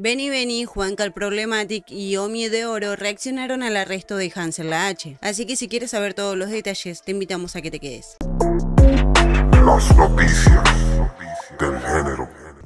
Benny Benny, Juan el Problematic y Omi de Oro reaccionaron al arresto de Hansel la H. Así que si quieres saber todos los detalles, te invitamos a que te quedes. Las noticias.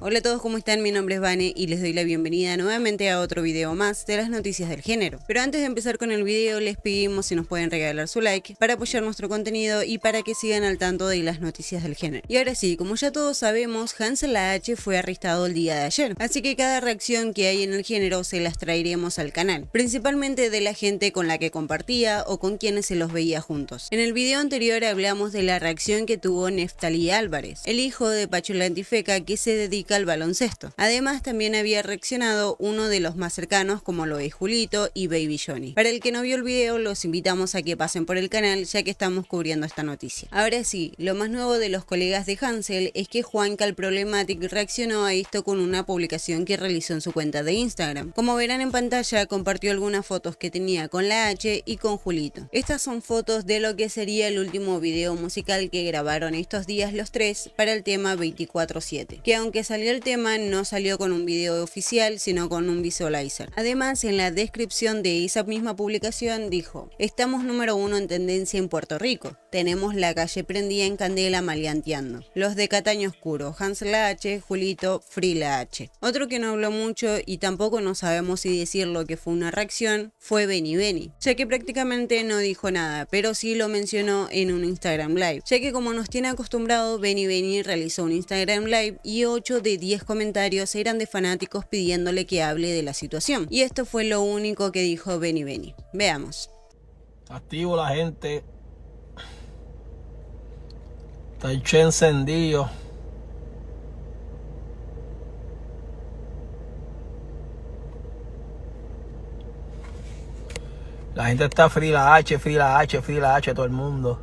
Hola a todos, ¿cómo están? Mi nombre es Vane y les doy la bienvenida nuevamente a otro video más de las noticias del género. Pero antes de empezar con el video, les pedimos si nos pueden regalar su like para apoyar nuestro contenido y para que sigan al tanto de las noticias del género. Y ahora sí, como ya todos sabemos, Hansel H fue arrestado el día de ayer, así que cada reacción que hay en el género se las traeremos al canal, principalmente de la gente con la que compartía o con quienes se los veía juntos. En el video anterior hablamos de la reacción que tuvo Neftali Álvarez, el hijo de Antifeca, que se dedica al baloncesto. Además, también había reaccionado uno de los más cercanos, como lo es Julito y Baby Johnny. Para el que no vio el video, los invitamos a que pasen por el canal, ya que estamos cubriendo esta noticia. Ahora sí, lo más nuevo de los colegas de Hansel es que Juan Problematic reaccionó a esto con una publicación que realizó en su cuenta de Instagram. Como verán en pantalla, compartió algunas fotos que tenía con la H y con Julito. Estas son fotos de lo que sería el último video musical que grabaron estos días los tres para el tema 24-7, que aunque salió el tema no salió con un video oficial, sino con un visualizer. Además, en la descripción de esa misma publicación dijo, estamos número uno en tendencia en Puerto Rico, tenemos la calle prendida en candela maleanteando. Los de Cataño Oscuro, Hans la H, Julito, la H. Otro que no habló mucho y tampoco no sabemos si decir lo que fue una reacción fue Benny Benny, ya que prácticamente no dijo nada, pero sí lo mencionó en un Instagram Live, ya que como nos tiene acostumbrado, Benny Benny realizó un Instagram Live y 8 de 10 comentarios eran de fanáticos pidiéndole que hable de la situación. Y esto fue lo único que dijo Benny Benny. Veamos. Activo la gente. hecho encendido. La gente está free la H, free la H, free la H, todo el mundo.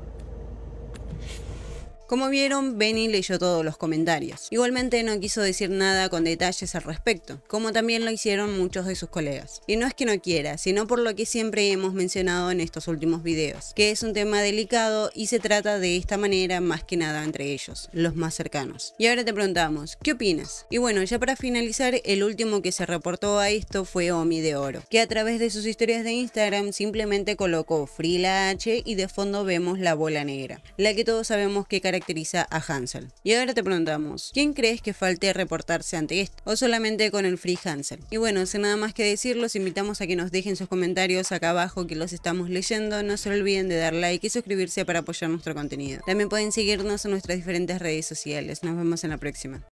Como vieron, Benny leyó todos los comentarios. Igualmente no quiso decir nada con detalles al respecto, como también lo hicieron muchos de sus colegas. Y no es que no quiera, sino por lo que siempre hemos mencionado en estos últimos videos, que es un tema delicado y se trata de esta manera más que nada entre ellos, los más cercanos. Y ahora te preguntamos, ¿qué opinas? Y bueno, ya para finalizar, el último que se reportó a esto fue Omi de Oro, que a través de sus historias de Instagram simplemente colocó Free H y de fondo vemos la bola negra, la que todos sabemos que caracteriza caracteriza a Hansel. Y ahora te preguntamos, ¿quién crees que falte reportarse ante esto? ¿O solamente con el Free Hansel? Y bueno, sin nada más que decir, los invitamos a que nos dejen sus comentarios acá abajo que los estamos leyendo. No se olviden de dar like y suscribirse para apoyar nuestro contenido. También pueden seguirnos en nuestras diferentes redes sociales. Nos vemos en la próxima.